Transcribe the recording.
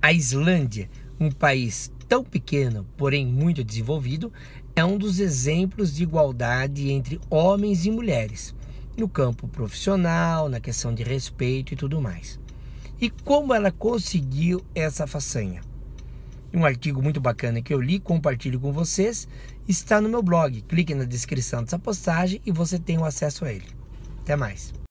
A Islândia, um país tão pequeno, porém muito desenvolvido, é um dos exemplos de igualdade entre homens e mulheres, no campo profissional, na questão de respeito e tudo mais. E como ela conseguiu essa façanha? Um artigo muito bacana que eu li, compartilho com vocês, está no meu blog. Clique na descrição dessa postagem e você tem o acesso a ele. Até mais.